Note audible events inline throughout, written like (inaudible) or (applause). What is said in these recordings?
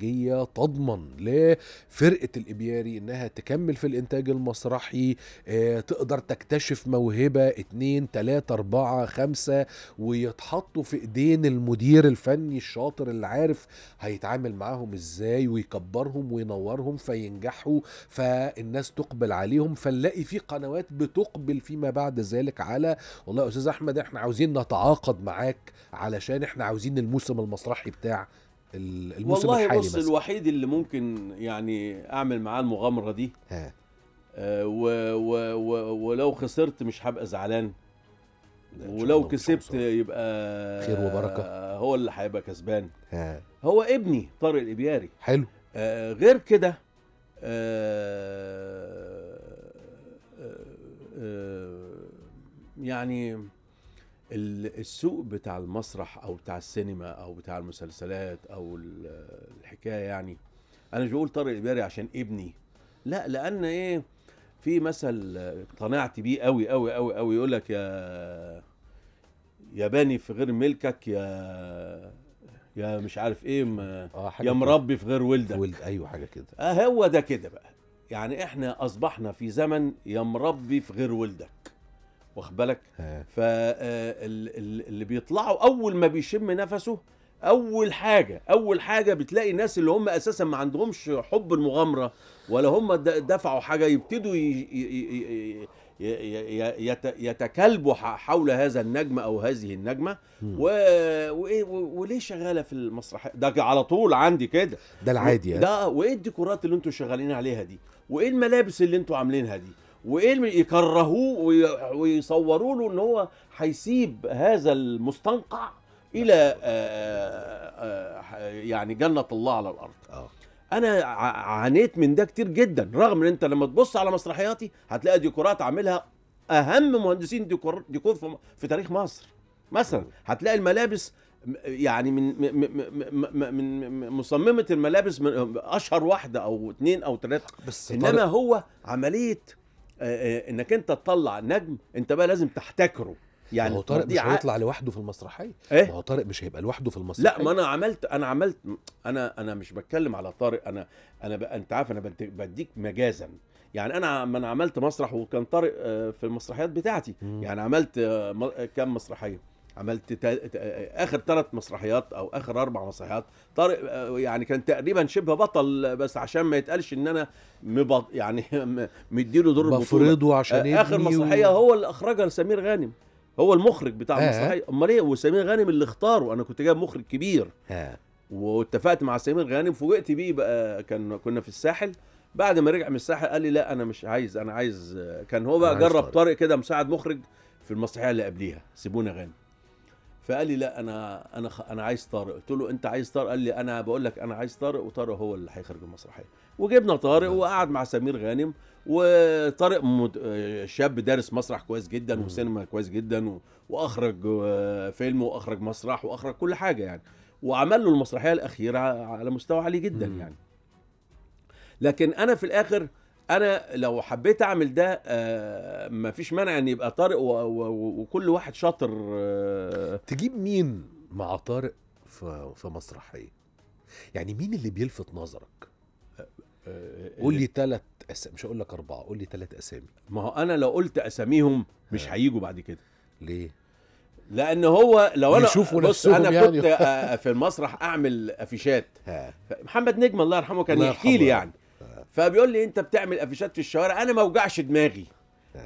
جية تضمن لفرقة الإبياري إنها تكمل في الإنتاج المسرحي آه، تقدر تكتشف موهبة اتنين تلاتة أربعة خمسة ويتحطوا في إيدين المدير الفني الشاطر اللي عارف هيتعامل معاهم إزاي ويكبرهم وينورهم فينجحوا فالناس تقبل عليهم فنلاقي في قنوات بتقبل فيما بعد ذلك على والله يا أستاذ أحمد إحنا عاوزين نتعاقد معاك علشان إحنا عاوزين الموسم المسرحي بتاع الموسم والله الحالي بص الوحيد اللي ممكن يعني اعمل معاه المغامره دي ها. آه و و و ولو خسرت مش هبقى زعلان ولو كسبت يبقى خير وبركه هو اللي هيبقى كسبان ها. هو ابني طارق الابياري حلو آه غير كده آه آه آه يعني السوق بتاع المسرح او بتاع السينما او بتاع المسلسلات او الحكايه يعني انا مش بقول طارق الباري عشان ابني لا لان ايه في مثل اقتنعت بيه قوي قوي قوي قوي يقول لك يا يا باني في غير ملكك يا يا مش عارف ايه آه، يا مربي في غير ولدك ولد ايوه حاجه كده اه هو ده كده بقى يعني احنا اصبحنا في زمن يا مربي في غير ولدك واخد بالك فاللي آه، بيطلعوا اول ما بيشم نفسه اول حاجه اول حاجه بتلاقي الناس اللي هم اساسا ما عندهمش حب المغامره ولا هم دفعوا حاجه يبتدوا يتكلبوا حول هذا النجم او هذه النجمه و... إيه، و... وليه شغاله في المسرحيه ده على طول عندي كده ده العادي يعني. ده وايه الديكورات اللي انتوا شغالين عليها دي وايه الملابس اللي انتوا عاملينها دي وايه اللي يكرهوه ويصوروا له ان هو هيسيب هذا المستنقع الى آآ آه، آآ آه، آه، يعني جنه الله على الارض أوه. انا عانيت من ده كتير جدا رغم ان انت لما تبص على مسرحياتي هتلاقي ديكورات عاملها اهم مهندسين ديكور ديكور في, في تاريخ مصر مثلا هتلاقي الملابس يعني من من مصممه الملابس من اشهر واحده او اتنين او ثلاثه بس انما هو عمليه آه، آه، انك انت تطلع نجم انت بقى لازم تحتكره يعني هو طارق مش هيطلع لوحده في المسرحيه إيه؟ ما هو طارق مش هيبقى لوحده في المسرحيه لا ما انا عملت انا عملت انا انا مش بتكلم على طارق انا انا ب... انت عارف انا بديك مجازا يعني انا ما انا عملت مسرح وكان طارق آه، في المسرحيات بتاعتي م. يعني عملت كام مسرحيه عملت تا... اخر ثلاث مسرحيات او اخر اربع مسرحيات طارق يعني كان تقريبا شبه بطل بس عشان ما يتقالش ان انا مبط... يعني (laughs) مديله دور بفرضه عشان آه، اخر مسرحيه و... هو اللي اخرجها لسمير غانم هو المخرج بتاع آه. المسرحيه امال ايه وسمير غانم اللي اختاره انا كنت جايب مخرج كبير آه. واتفقت مع سمير غانم فوجئت بيه بقى كان كنا في الساحل بعد ما رجع من الساحل قال لي لا انا مش عايز انا عايز كان هو بقى جرب طارق كده مساعد مخرج في المسرحيه اللي قبليها سيبونا غانم فقال لي لا انا انا انا عايز طارق قلت له انت عايز طارق قال لي انا بقول لك انا عايز طارق وطارق هو اللي هيخرج المسرحيه وجبنا طارق وقعد مع سمير غانم وطارق مد... شاب دارس مسرح كويس جدا وسينما كويس جدا و... واخرج آه، فيلم واخرج مسرح واخرج كل حاجه يعني وعمل له المسرحيه الاخيره على مستوى عالي جدا يعني لكن انا في الاخر انا لو حبيت اعمل ده آه مفيش مانع ان يبقى طارق وكل واحد شاطر آه تجيب مين مع طارق في في مسرحيه يعني مين اللي بيلفت نظرك آه، قول لي ثلاث آه، اسامي مش هقول لك اربعه قول لي ثلاث اسامي ما هو انا لو قلت اساميهم آه. مش هيجوا بعد كده ليه لان هو لو انا بص انا يعني. كنت في المسرح اعمل افيشات (laughs) محمد نجم الله يرحمه كان يحكي لي يعني فبيقول لي انت بتعمل افيشات في الشوارع انا ما اوجعش دماغي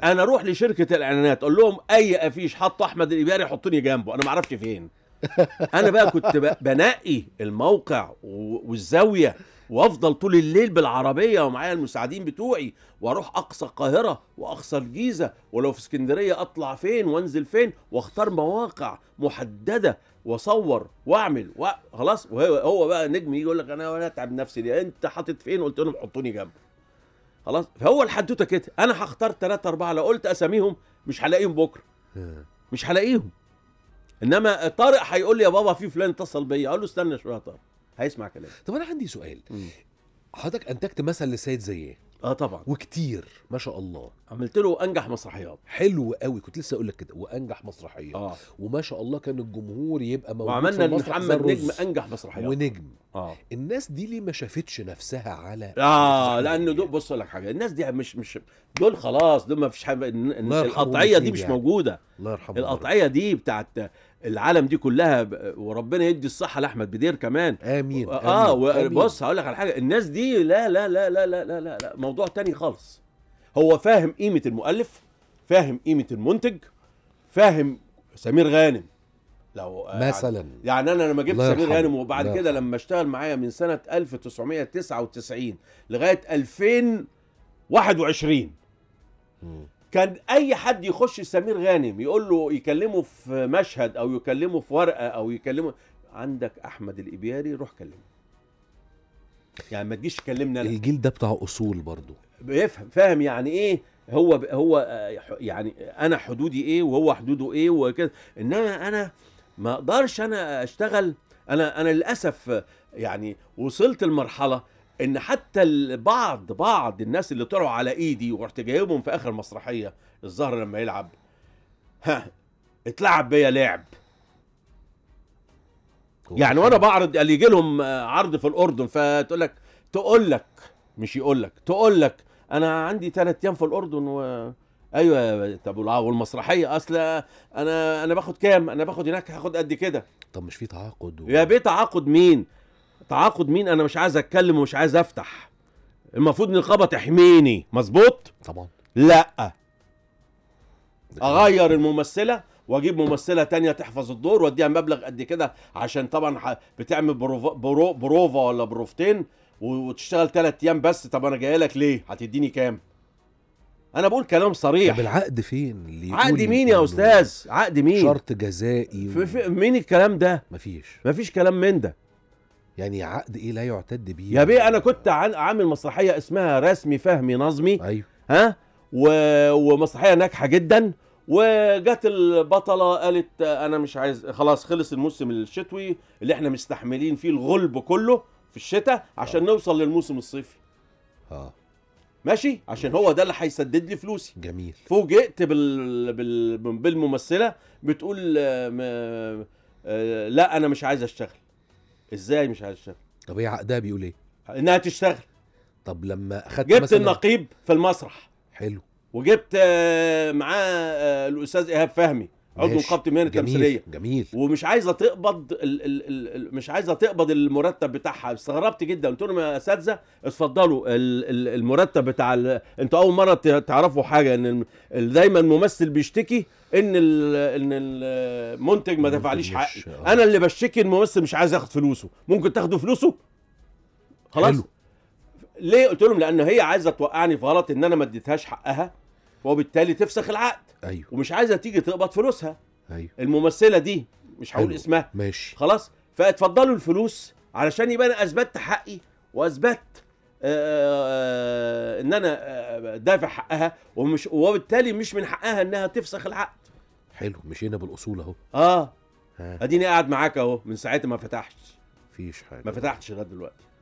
انا اروح لشركه الاعلانات اقول لهم اي افيش حط احمد الاباري حطوني جنبه انا ما اعرفش فين (laughs) انا بقى كنت بنقي الموقع والزاويه وافضل طول الليل بالعربيه ومعايا المساعدين بتوعي واروح اقصى القاهره واقصى الجيزه ولو في اسكندريه اطلع فين وانزل فين واختار مواقع محدده واصور واعمل خلاص وهو بقى نجم يجي يقول لك انا وانا اتعب نفسي ليه انت حاطط فين قلت لهم حطوني جنب خلاص فهو الحدوته كده انا هختار ثلاثة أربعة لو قلت أساميهم مش هلاقيهم بكرة آه. مش هلاقيهم إنما طارق هيقول لي يا بابا في فلان اتصل بيا أقول له استنى شوية يا طارق هيسمع كلامي طب أنا عندي سؤال حضرتك أنتجت مثل لسيد ايه؟ اه طبعا وكتير ما شاء الله عملت له انجح مسرحيات حلو قوي كنت لسه اقول لك كده وانجح مسرحيه آه. وما شاء الله كان الجمهور يبقى موجود وعملنا محمد نجم انجح مسرحيات ونجم آه. الناس دي ليه ما شافتش نفسها على اه لانه دول بص لك حاجه الناس دي مش مش دول خلاص دول ما فيش حاجه القطعيه دي مش يعني. موجوده الله يرحمه القطعيه دي بتاعت العالم دي كلها وربنا يدي الصحه لاحمد بدير كمان امين اه آمين. بص هقول لك على حاجه الناس دي لا لا لا لا لا لا لا, موضوع تاني خالص هو فاهم قيمه المؤلف فاهم قيمه المنتج فاهم سمير غانم لو آه، يعني مثلا يعني انا لما جبت سمير غانم وبعد كده لما اشتغل معايا من سنه 1999 لغايه 2021 م. كان اي حد يخش سمير غانم يقول له يكلمه في مشهد او يكلمه في ورقه او يكلمه عندك احمد الابياري روح كلمه يعني ما تجيش تكلمنا انا الجيل ده بتاع اصول برضه بيفهم فاهم يعني ايه هو هو آه، يعني انا حدودي ايه وهو حدوده ايه وكده انما انا ما اقدرش انا اشتغل انا انا للاسف آه، يعني وصلت لمرحله ان حتى بعض بعض الناس اللي طلعوا على ايدي ورحت جايبهم في اخر مسرحيه الظهر لما يلعب ها اتلعب بيا لعب يعني وانا بعرض اللي يجي لهم آه، عرض في الاردن فتقول لك تقول لك مش يقول لك تقول لك انا عندي ثلاث ايام في الاردن و ايوه طب والمسرحيه اصل انا انا باخد كام انا باخد هناك هاخد قد كده طب مش في تعاقد و... يا بيه تعاقد مين تعاقد مين انا مش عايز اتكلم ومش عايز افتح المفروض نقابه تحميني مظبوط طبعا لا اغير الممثله واجيب ممثله تانية تحفظ الدور واديها مبلغ قد كده عشان طبعا بتعمل بروفا برو بروفا ولا بروفتين وتشتغل ثلاث ايام بس طب انا جاي لك ليه هتديني كام انا بقول كلام صريح طب العقد فين اللي عقد مين يا استاذ عقد مين شرط جزائي و... في في مين الكلام ده مفيش مفيش كلام من ده يعني عقد ايه لا يعتد بيه يا بيه يعني. انا كنت عامل مسرحيه اسمها رسمي فهمي نظمي ايوه ها و... ومسرحيه ناجحه جدا وجت البطله قالت انا مش عايز خلاص خلص الموسم الشتوي اللي احنا مستحملين فيه الغلب كله في الشتاء عشان آه. نوصل للموسم الصيفي اه ماشي عشان ماشي. هو ده اللي هيسدد لي فلوسي جميل فوجئت بال... بال... بالممثله بتقول م... آه، لا انا مش عايز اشتغل ازاي مش تشتغل طب هي عقدها بيقول ايه انها تشتغل طب لما اخدت جبت مثلا... النقيب في المسرح حلو وجبت آه، معاه آه، الاستاذ ايهاب فهمي عضو القبض مهنه التمثيليه جميل ومش عايزه تقبض الـ الـ الـ مش عايزه تقبض المرتب بتاعها استغربت جدا قلت لهم يا اساتذه اتفضلوا المرتب بتاع انتوا اول مره تعرفوا حاجه ان دايما الممثل بيشتكي ان ان المنتج ما دفعليش حقي آه. انا اللي بشتكي الممثل مش عايز ياخد فلوسه ممكن تاخدوا فلوسه خلاص حلو. ليه قلت لهم لان هي عايزه توقعني في غلط ان انا ما اديتهاش حقها وبالتالي تفسخ العقد ايوه ومش عايزه تيجي تقبض فلوسها ايوه الممثله دي مش هقول اسمها ماشي خلاص فاتفضلوا الفلوس علشان يبقى انا اثبتت حقي واثبت آه، آه، ان انا آه، دافع حقها ومش وبالتالي مش من حقها انها تفسخ العقد حلو مشينا بالاصول اهو اه اديني قاعد معاك اهو من ساعتها ما فتحتش مفيش حاجه ما فتحتش لغايه دلوقتي